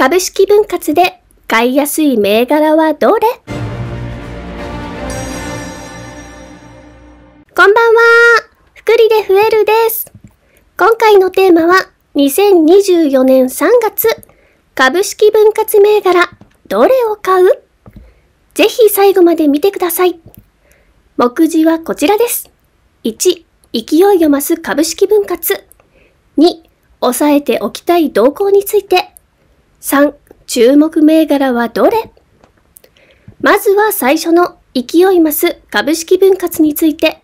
株式分割で買いやすい銘柄はどれこんばんは。福利で増えるです。今回のテーマは2024年3月株式分割銘柄どれを買うぜひ最後まで見てください。目次はこちらです。1、勢いを増す株式分割。2、抑えておきたい動向について。3、注目銘柄はどれまずは最初の勢い増す株式分割について。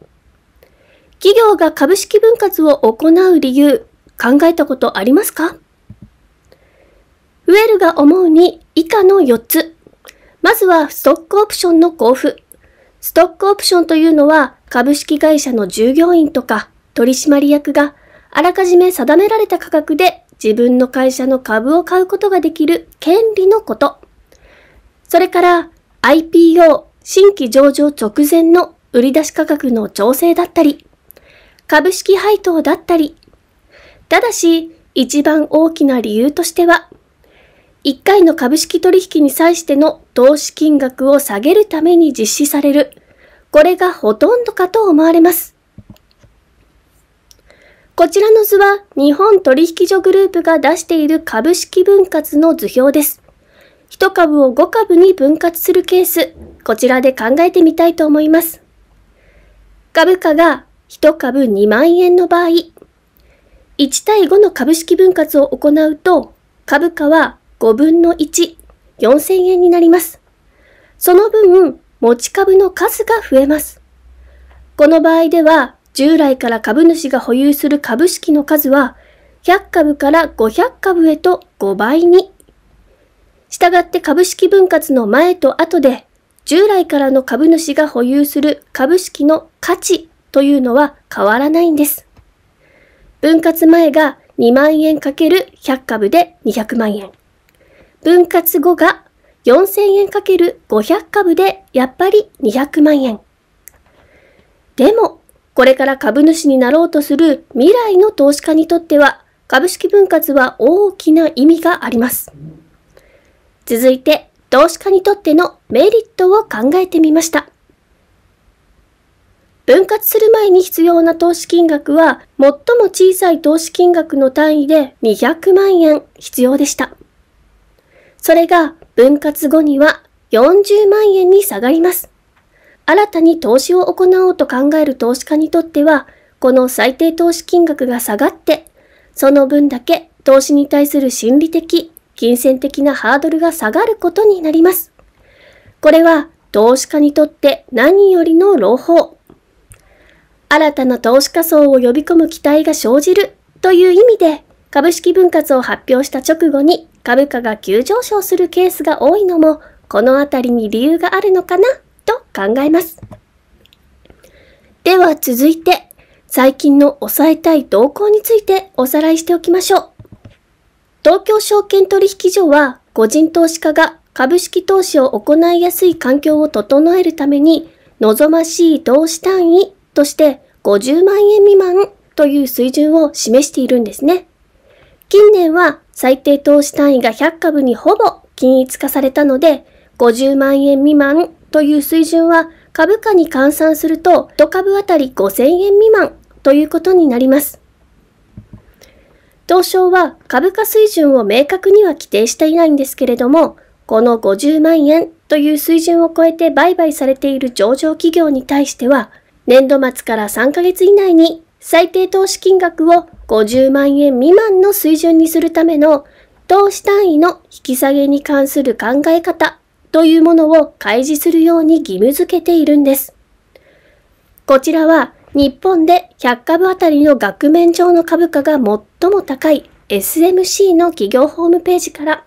企業が株式分割を行う理由、考えたことありますかウェルが思うに以下の4つ。まずはストックオプションの交付。ストックオプションというのは株式会社の従業員とか取締役があらかじめ定められた価格で自分の会社の株を買うことができる権利のこと。それから IPO 新規上場直前の売り出し価格の調整だったり、株式配当だったり、ただし一番大きな理由としては、一回の株式取引に際しての投資金額を下げるために実施される、これがほとんどかと思われます。こちらの図は日本取引所グループが出している株式分割の図表です。1株を5株に分割するケース、こちらで考えてみたいと思います。株価が1株2万円の場合、1対5の株式分割を行うと、株価は5分の1、4000円になります。その分、持ち株の数が増えます。この場合では、従来から株主が保有する株式の数は、100株から500株へと5倍に。従って株式分割の前と後で、従来からの株主が保有する株式の価値というのは変わらないんです。分割前が2万円かける1 0 0株で200万円。分割後が4000円かける5 0 0株でやっぱり200万円。でも、これから株主になろうとする未来の投資家にとっては、株式分割は大きな意味があります。続いて、投資家にとってのメリットを考えてみました。分割する前に必要な投資金額は、最も小さい投資金額の単位で200万円必要でした。それが分割後には40万円に下がります。新たに投資を行おうと考える投資家にとっては、この最低投資金額が下がって、その分だけ投資に対する心理的、金銭的なハードルが下がることになります。これは投資家にとって何よりの朗報。新たな投資家層を呼び込む期待が生じるという意味で、株式分割を発表した直後に株価が急上昇するケースが多いのも、このあたりに理由があるのかなと考えます。では続いて、最近の抑えたい動向についておさらいしておきましょう。東京証券取引所は、個人投資家が株式投資を行いやすい環境を整えるために、望ましい投資単位として50万円未満という水準を示しているんですね。近年は最低投資単位が100株にほぼ均一化されたので、50万円未満という水準は株価に換算すると1株当たり5000円未満ということになります。東証は株価水準を明確には規定していないんですけれども、この50万円という水準を超えて売買されている上場企業に対しては、年度末から3ヶ月以内に最低投資金額を50万円未満の水準にするための投資単位の引き下げに関する考え方というものを開示するように義務付けているんです。こちらは日本で100株あたりの額面上の株価が最も高い SMC の企業ホームページから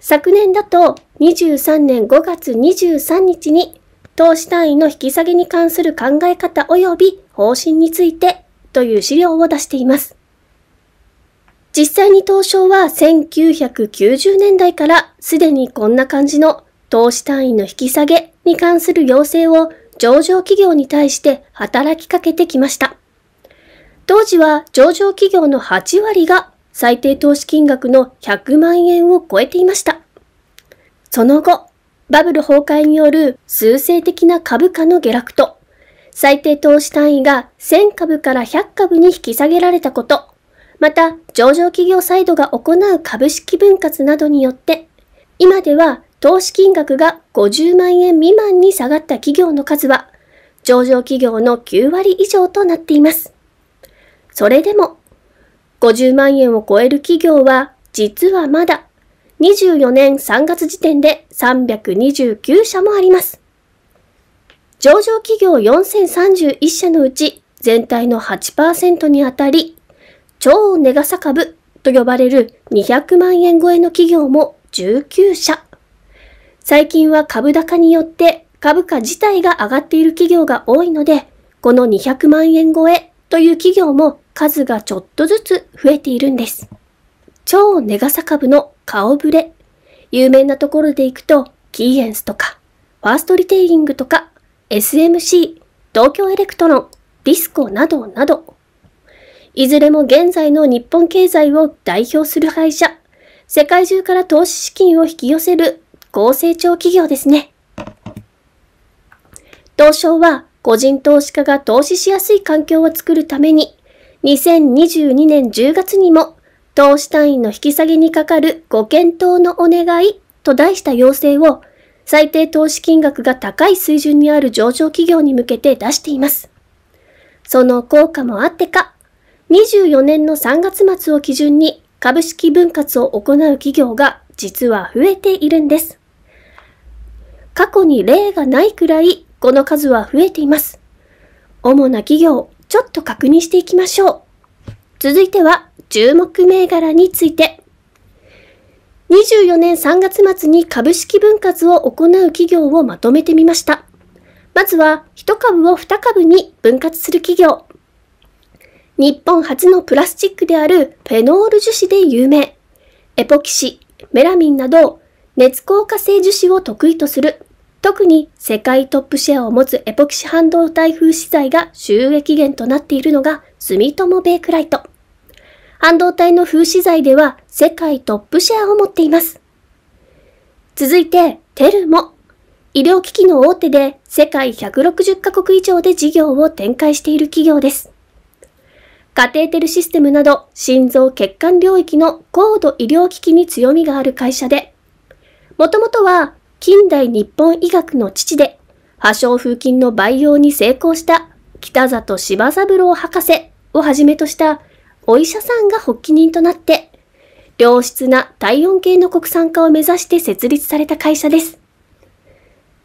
昨年だと23年5月23日に投資単位の引き下げに関する考え方及び方針についてという資料を出しています。実際に東証は1990年代からすでにこんな感じの投資単位の引き下げに関する要請を上場企業に対して働きかけてきました。当時は上場企業の8割が最低投資金額の100万円を超えていました。その後、バブル崩壊による数勢的な株価の下落と、最低投資単位が1000株から100株に引き下げられたこと、また、上場企業サイドが行う株式分割などによって、今では投資金額が50万円未満に下がった企業の数は、上場企業の9割以上となっています。それでも、50万円を超える企業は、実はまだ、24年3月時点で329社もあります。上場企業4031社のうち、全体の8%にあたり超ネガサ株と呼ばれる200万円超えの企業も19社。最近は株高によって株価自体が上がっている企業が多いので、この200万円超えという企業も数がちょっとずつ増えているんです。超ネガサ株の顔ぶれ。有名なところで行くと、キーエンスとか、ファーストリテイリングとか、SMC、東京エレクトロン、ディスコなどなど、いずれも現在の日本経済を代表する会社、世界中から投資資金を引き寄せる高成長企業ですね。東証は個人投資家が投資しやすい環境を作るために、2022年10月にも投資単位の引き下げにかかるご検討のお願いと題した要請を最低投資金額が高い水準にある上場企業に向けて出しています。その効果もあってか、24年の3月末を基準に株式分割を行う企業が実は増えているんです。過去に例がないくらいこの数は増えています。主な企業、ちょっと確認していきましょう。続いては注目銘柄について。24年3月末に株式分割を行う企業をまとめてみました。まずは1株を2株に分割する企業。日本初のプラスチックであるフェノール樹脂で有名。エポキシ、メラミンなど熱硬化性樹脂を得意とする。特に世界トップシェアを持つエポキシ半導体風資材が収益源となっているのが住友ベイクライト。半導体の風資材では世界トップシェアを持っています。続いて、テルモ。医療機器の大手で世界160カ国以上で事業を展開している企業です。カテーテルシステムなど心臓血管領域の高度医療機器に強みがある会社で、もともとは近代日本医学の父で、破傷風菌の培養に成功した北里柴三郎博士をはじめとしたお医者さんが発起人となって、良質な体温計の国産化を目指して設立された会社です。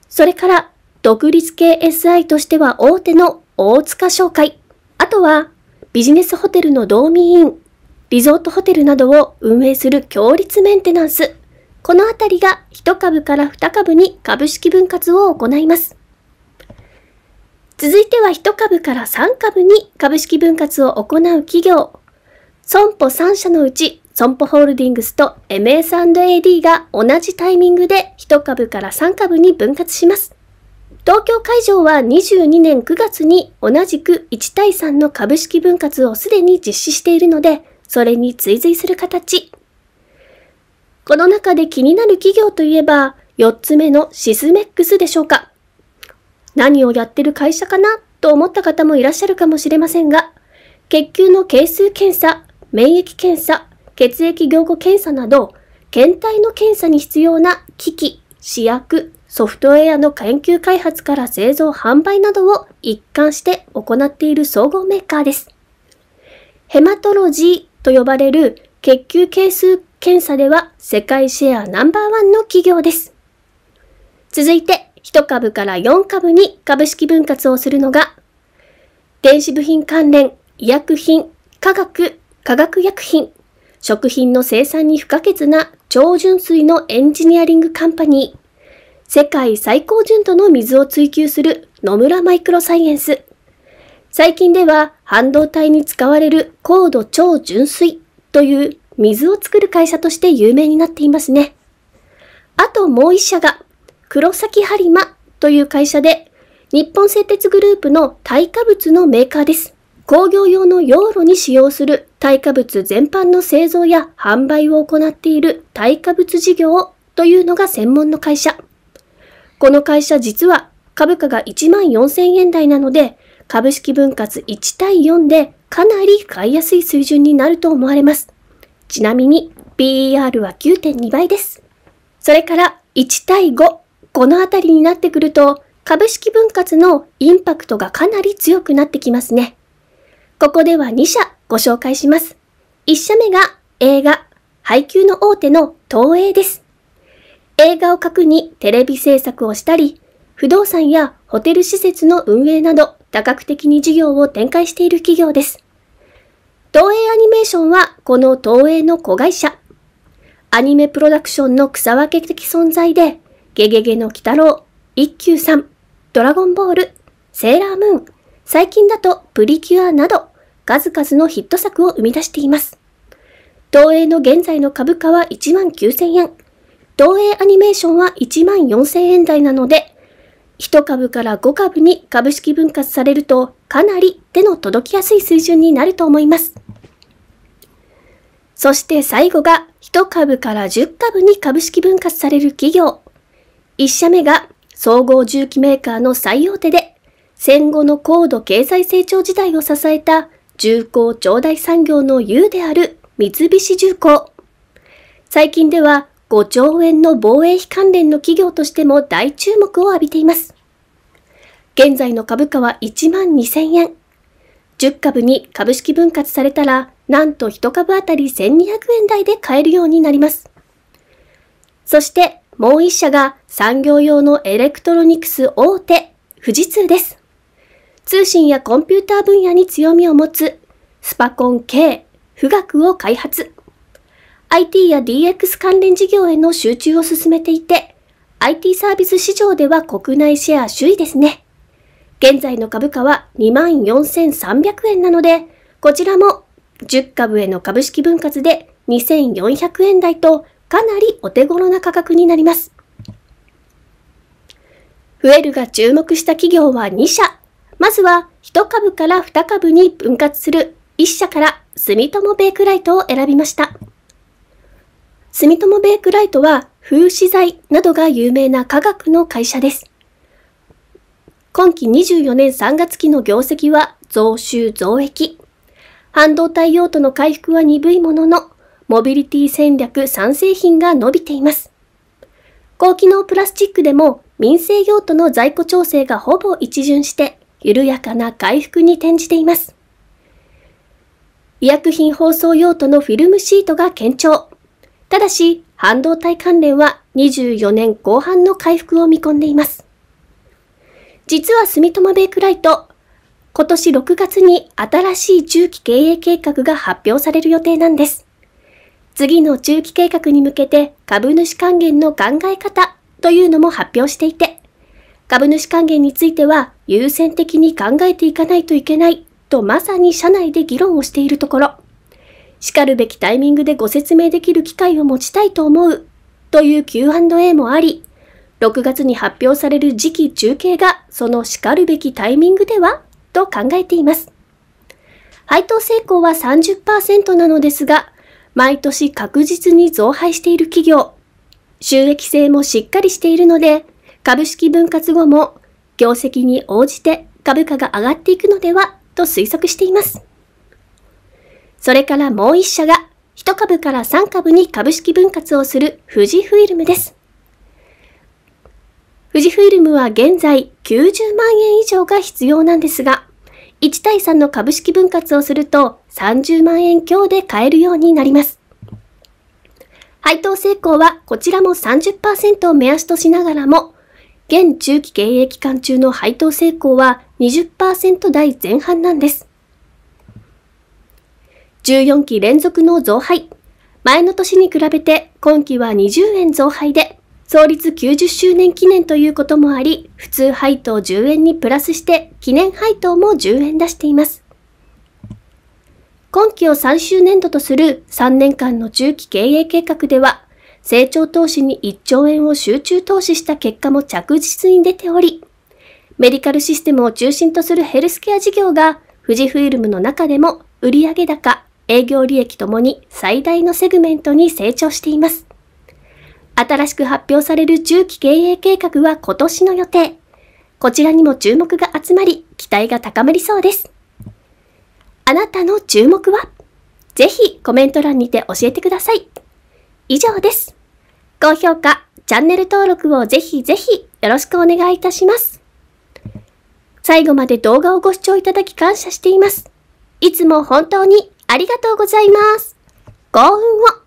それから、独立系 SI としては大手の大塚商会、あとはビジネスホテルの道民員、リゾートホテルなどを運営する強立メンテナンス。このあたりが1株から2株に株式分割を行います。続いては1株から3株に株式分割を行う企業。損保3社のうち、損保ホールディングスと MS&AD が同じタイミングで1株から3株に分割します。東京会場は22年9月に同じく1対3の株式分割をすでに実施しているので、それに追随する形。この中で気になる企業といえば、4つ目のシスメックスでしょうか。何をやってる会社かなと思った方もいらっしゃるかもしれませんが、血球の係数検査、免疫検査、血液凝固検査など、検体の検査に必要な機器、試薬、ソフトウェアの研究開発から製造販売などを一貫して行っている総合メーカーです。ヘマトロジーと呼ばれる血球係数検査では世界シェアナンバーワンの企業です。続いて、1株から4株に株式分割をするのが、電子部品関連、医薬品、化学、化学薬品、食品の生産に不可欠な超純水のエンジニアリングカンパニー、世界最高純度の水を追求する野村マイクロサイエンス。最近では半導体に使われる高度超純水という水を作る会社として有名になっていますね。あともう一社が黒崎播磨という会社で日本製鉄グループの耐火物のメーカーです。工業用の用路に使用する耐価物全般の製造や販売を行っている耐価物事業というのが専門の会社。この会社実は株価が1万4000円台なので、株式分割1対4でかなり買いやすい水準になると思われます。ちなみに PER は9.2倍です。それから1対5、このあたりになってくると株式分割のインパクトがかなり強くなってきますね。ここでは2社ご紹介します。1社目が映画、配給の大手の東映です。映画を核にテレビ制作をしたり、不動産やホテル施設の運営など多角的に事業を展開している企業です。東映アニメーションはこの東映の子会社。アニメプロダクションの草分け的存在で、ゲゲゲの鬼太郎、一休さん、ドラゴンボール、セーラームーン、最近だとプリキュアなど数々のヒット作を生み出しています。東映の現在の株価は1万9000円。東映アニメーションは1万4000円台なので、1株から5株に株式分割されるとかなり手の届きやすい水準になると思います。そして最後が1株から10株に株式分割される企業。1社目が総合重機メーカーの最大手で、戦後の高度経済成長時代を支えた重工長大産業の優である三菱重工。最近では5兆円の防衛費関連の企業としても大注目を浴びています。現在の株価は1万2000円。10株に株式分割されたら、なんと1株あたり1200円台で買えるようになります。そしてもう1社が産業用のエレクトロニクス大手、富士通です。通信やコンピューター分野に強みを持つスパコン K、富岳を開発。IT や DX 関連事業への集中を進めていて、IT サービス市場では国内シェア首位ですね。現在の株価は24,300円なので、こちらも10株への株式分割で2400円台とかなりお手頃な価格になります。フエルが注目した企業は2社。まずは1株から2株に分割する1社から住友ベイクライトを選びました。住友ベイクライトは風刺剤などが有名な科学の会社です。今期24年3月期の業績は増収増益。半導体用途の回復は鈍いものの、モビリティ戦略3製品が伸びています。高機能プラスチックでも民生用途の在庫調整がほぼ一巡して緩やかな回復に転じています。医薬品包装用途のフィルムシートが堅調。ただし、半導体関連は24年後半の回復を見込んでいます。実は住友ベイクライト、今年6月に新しい中期経営計画が発表される予定なんです。次の中期計画に向けて株主還元の考え方というのも発表していて、株主還元については優先的に考えていかないといけないとまさに社内で議論をしているところ、しかるべきタイミングでご説明できる機会を持ちたいと思うという Q&A もあり、6月に発表される次期中継がそのしかるべきタイミングではと考えています。配当成功は30%なのですが、毎年確実に増配している企業、収益性もしっかりしているので、株式分割後も業績に応じて株価が上がっていくのではと推測しています。それからもう一社が1株から3株に株式分割をする富士フイルムです。富士フイルムは現在90万円以上が必要なんですが、1対3の株式分割をすると30万円強で買えるようになります。配当成功はこちらも30%を目安としながらも現中期経営期間中の配当成功は20%台前半なんです。14期連続の増配。前の年に比べて今期は20円増配で、創立90周年記念ということもあり、普通配当10円にプラスして記念配当も10円出しています。今期を3周年度とする3年間の中期経営計画では、成長投資に1兆円を集中投資した結果も着実に出ており、メディカルシステムを中心とするヘルスケア事業が富士フイルムの中でも売上高、営業利益ともに最大のセグメントに成長しています。新しく発表される中期経営計画は今年の予定。こちらにも注目が集まり、期待が高まりそうです。あなたの注目はぜひコメント欄にて教えてください。以上です。高評価、チャンネル登録をぜひぜひよろしくお願いいたします。最後まで動画をご視聴いただき感謝しています。いつも本当にありがとうございます。幸運を